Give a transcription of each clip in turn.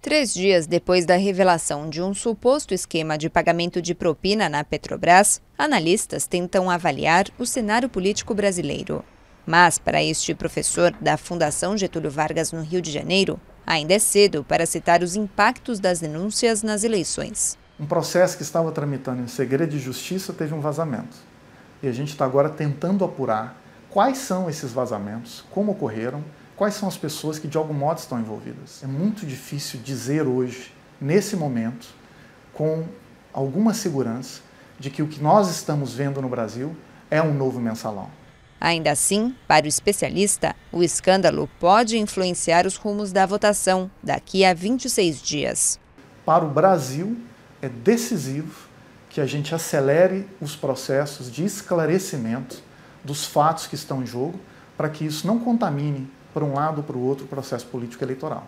Três dias depois da revelação de um suposto esquema de pagamento de propina na Petrobras, analistas tentam avaliar o cenário político brasileiro. Mas, para este professor da Fundação Getúlio Vargas no Rio de Janeiro, ainda é cedo para citar os impactos das denúncias nas eleições. Um processo que estava tramitando em segredo de justiça teve um vazamento. E a gente está agora tentando apurar quais são esses vazamentos, como ocorreram quais são as pessoas que de algum modo estão envolvidas. É muito difícil dizer hoje, nesse momento, com alguma segurança, de que o que nós estamos vendo no Brasil é um novo mensalão. Ainda assim, para o especialista, o escândalo pode influenciar os rumos da votação daqui a 26 dias. Para o Brasil, é decisivo que a gente acelere os processos de esclarecimento dos fatos que estão em jogo para que isso não contamine para um lado ou para o outro processo político eleitoral.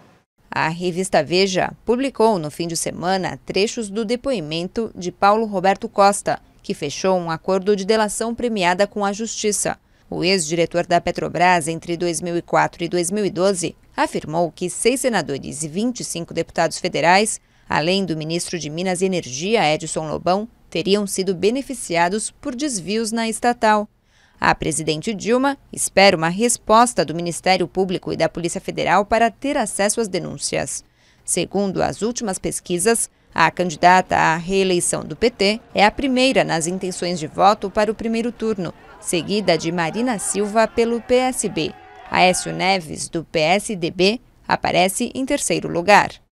A revista Veja publicou no fim de semana trechos do depoimento de Paulo Roberto Costa, que fechou um acordo de delação premiada com a Justiça. O ex-diretor da Petrobras entre 2004 e 2012 afirmou que seis senadores e 25 deputados federais, além do ministro de Minas e Energia, Edson Lobão, teriam sido beneficiados por desvios na estatal. A presidente Dilma espera uma resposta do Ministério Público e da Polícia Federal para ter acesso às denúncias. Segundo as últimas pesquisas, a candidata à reeleição do PT é a primeira nas intenções de voto para o primeiro turno, seguida de Marina Silva pelo PSB. Aécio Neves, do PSDB, aparece em terceiro lugar.